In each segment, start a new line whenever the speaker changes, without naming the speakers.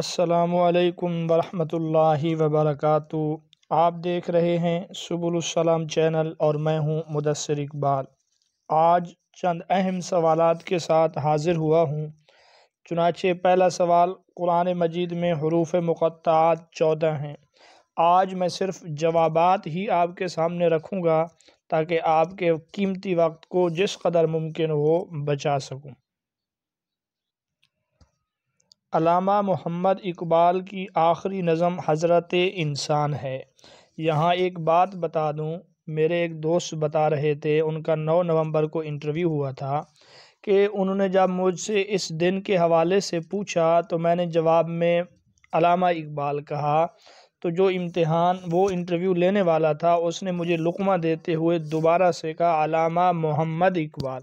असलकम वरहमतुल्लाहि वबरकू आप देख रहे हैं सबुलसलाम चैनल और मैं हूं मुदसर इकबाल आज चंद अहम सवालात के साथ हाज़िर हुआ हूं चुनाचे पहला सवाल कुरान मजीद में हरूफ मुक़ात चौदह हैं आज मैं सिर्फ जवाबात ही आपके सामने रखूँगा ताकि आपके कीमती वक्त को जिस कदर मुमकिन हो बचा सकूँ अलामा मोहम्मद इकबाल की आखिरी नज़म हज़रत इंसान है यहाँ एक बात बता दूँ मेरे एक दोस्त बता रहे थे उनका नौ नवंबर को इंटरव्यू हुआ था कि उन्होंने जब मुझसे इस दिन के हवाले से पूछा तो मैंने जवाब में अलामा इकबाल कहा तो जो इम्तहान वो इंटरव्यू लेने वाला था उसने मुझे लुकमा देते हुए दोबारा से कहा अलामा मोहम्मद इकबाल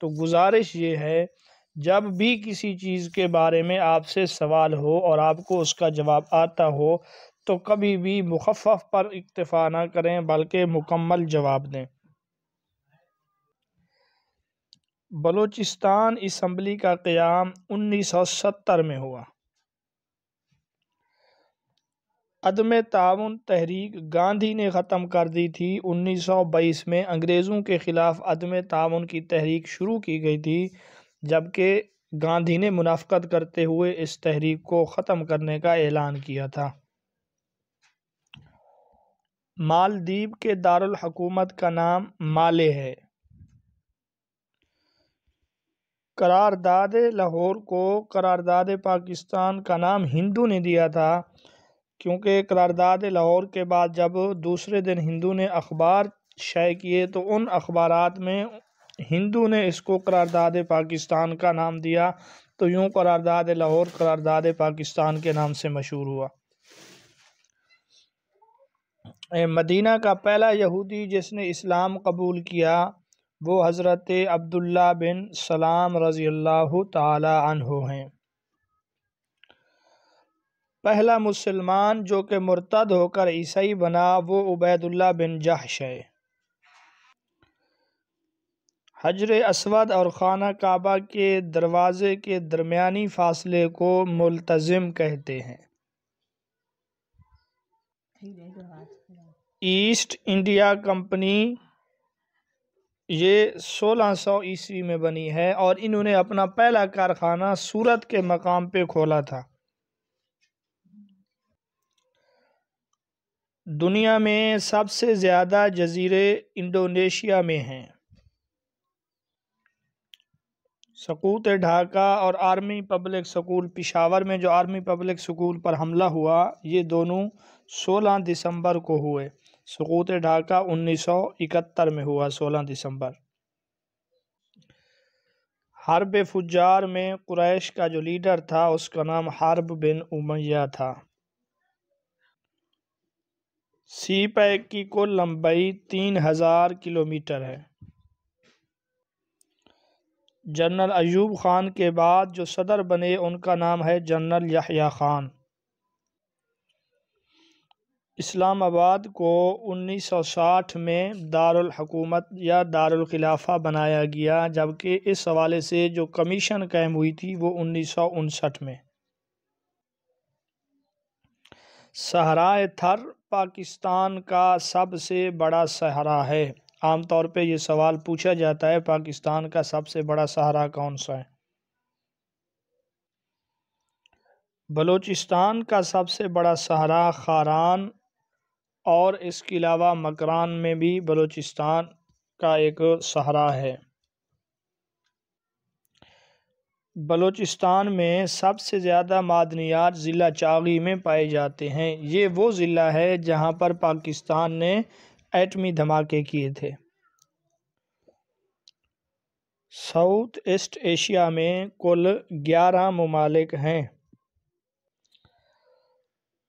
तो गुजारिश ये है जब भी किसी चीज़ के बारे में आपसे सवाल हो और आपको उसका जवाब आता हो तो कभी भी मुखफ़ पर इक्तफ़ा ना करें बल्कि मुकम्मल जवाब दें बलूचिस्तान इसम्बली का क़्याम 1970 में हुआ अदम ताउन तहरीक गांधी ने ख़त्म कर दी थी 1922 में अंग्रेज़ों के ख़िलाफ़ अदम ताउन की तहरीक शुरू की गई थी जबकि गांधी ने मुनाफ़त करते हुए इस तहरीक को ख़त्म करने का ऐलान किया था मालदीव के दारुल हकूमत का नाम माले है करारदाद लाहौर को करारदाद पाकिस्तान का नाम हिंदू ने दिया था क्योंकि करारदाद लाहौर के बाद जब दूसरे दिन हिंदू ने अखबार शाये किए तो उन अखबार में हिंदू ने इसको करारदाद पाकिस्तान का नाम दिया तो यूँ करारदाद लाहौर करारदाद पाकिस्तान के नाम से मशहूर हुआ मदीना का पहला यहूदी जिसने इस्लाम कबूल किया वो हज़रत अब्दुल्ला बिन सलाम रज़ी अल्लाह तहो हैं पहला मुसलमान जो कि मुर्तद होकर ईसाई बना वो उबैदुल्ला बिन जहश है हजर असवद और खाना काबा के दरवाज़े के दरमिया फासले को मुलतज़म कहते हैं ईस्ट इंडिया कंपनी ये 1600 ईस्वी में बनी है और इन्होंने अपना पहला कारखाना सूरत के मकाम पे खोला था दुनिया में सबसे ज़्यादा जजीरे इंडोनेशिया में हैं सकूत ढाका और आर्मी पब्लिक स्कूल पिशावर में जो आर्मी पब्लिक स्कूल पर हमला हुआ ये दोनों 16 दिसंबर को हुए सकूत ढाका 1971 में हुआ 16 दिसंबर हारब फुजार में कुरैश का जो लीडर था उसका नाम हारब बिन उमैया था सी पैक की कुल लंबाई तीन हज़ार किलोमीटर है जनरल अयूब ख़ान के बाद जो सदर बने उनका नाम है जनरल यहया ख़ान इस्लामाबाद को 1960 में दारुल हकूमत या दारुल खिलाफा बनाया गया जबकि इस हवाले से जो कमीशन कायम हुई थी वो उन्नीस सौ उनसठ में सहरा थर पाकिस्तान का सबसे बड़ा सहरा है आमतौर पर यह सवाल पूछा जाता है पाकिस्तान का सबसे बड़ा सहारा कौन सा है बलूचिस्तान का सबसे बड़ा सहारा खारान और इसके अलावा मकरान में भी बलूचिस्तान का एक सहारा है बलूचिस्तान में सबसे ज़्यादा मादनियात ज़िला चागी में पाए जाते हैं ये वो ज़िला है जहाँ पर पाकिस्तान ने एटमी धमाके किए थे साउथ ईस्ट एशिया में कुल ग्यारह ममालिक हैं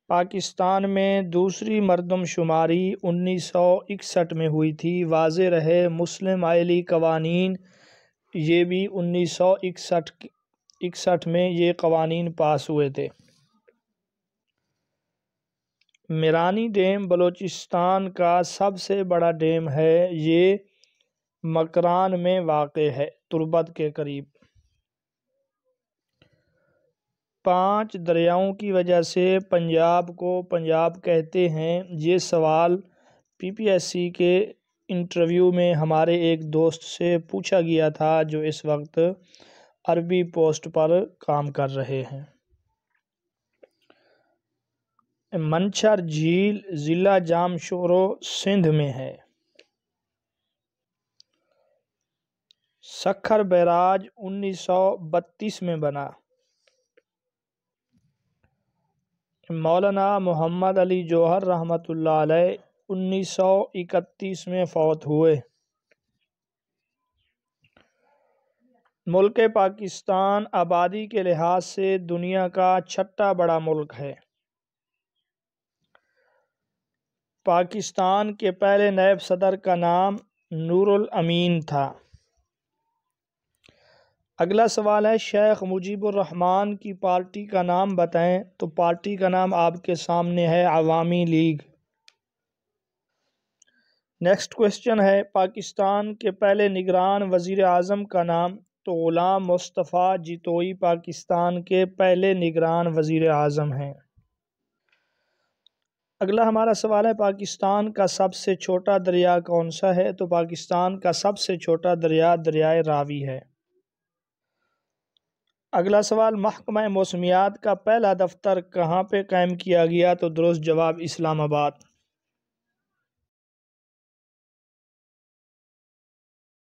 पाकिस्तान में दूसरी मरदमशुमारी उन्नीस सौ इकसठ में हुई थी वाज रहे मुस्लिम आयली कवानीन ये भी उन्नीस सौ इकसठ इकसठ में ये कवानीन पास हुए थे मिरानी डैम बलूचिस्तान का सबसे बड़ा डैम है ये मकरान में वाक़ है तुर्बत के करीब पांच दरियाओं की वजह से पंजाब को पंजाब कहते हैं ये सवाल पीपीएससी के इंटरव्यू में हमारे एक दोस्त से पूछा गया था जो इस वक्त अरबी पोस्ट पर काम कर रहे हैं मंछर झील ज़िला जामशोरो सिंध में है सखर बैराज 1932 में बना मौलाना मोहम्मद अली जौहर रहमतुल्लाह अलैह 1931 में फौत हुए मुल्क पाकिस्तान आबादी के लिहाज से दुनिया का छठा बड़ा मुल्क है पाकिस्तान के पहले नायब सदर का नाम नूरुल अमीन था अगला सवाल है शेख रहमान की पार्टी का नाम बताएं तो पार्टी का नाम आपके सामने है आवामी लीग नेक्स्ट क्वेश्चन है पाकिस्तान के पहले निगरान वज़ी अजम का नाम तो ग़ुलाम मुस्तफ़ा जितोई पाकिस्तान के पहले निगरान वज़ी अजम हैं अगला हमारा सवाल है पाकिस्तान का सबसे छोटा दरिया कौन सा है तो पाकिस्तान का सबसे छोटा दरिया दरियाए रावी है अगला सवाल महकमा मौसमियात का पहला दफ्तर कहाँ पे कायम किया गया तो दुरुस्त जवाब इस्लामाबाद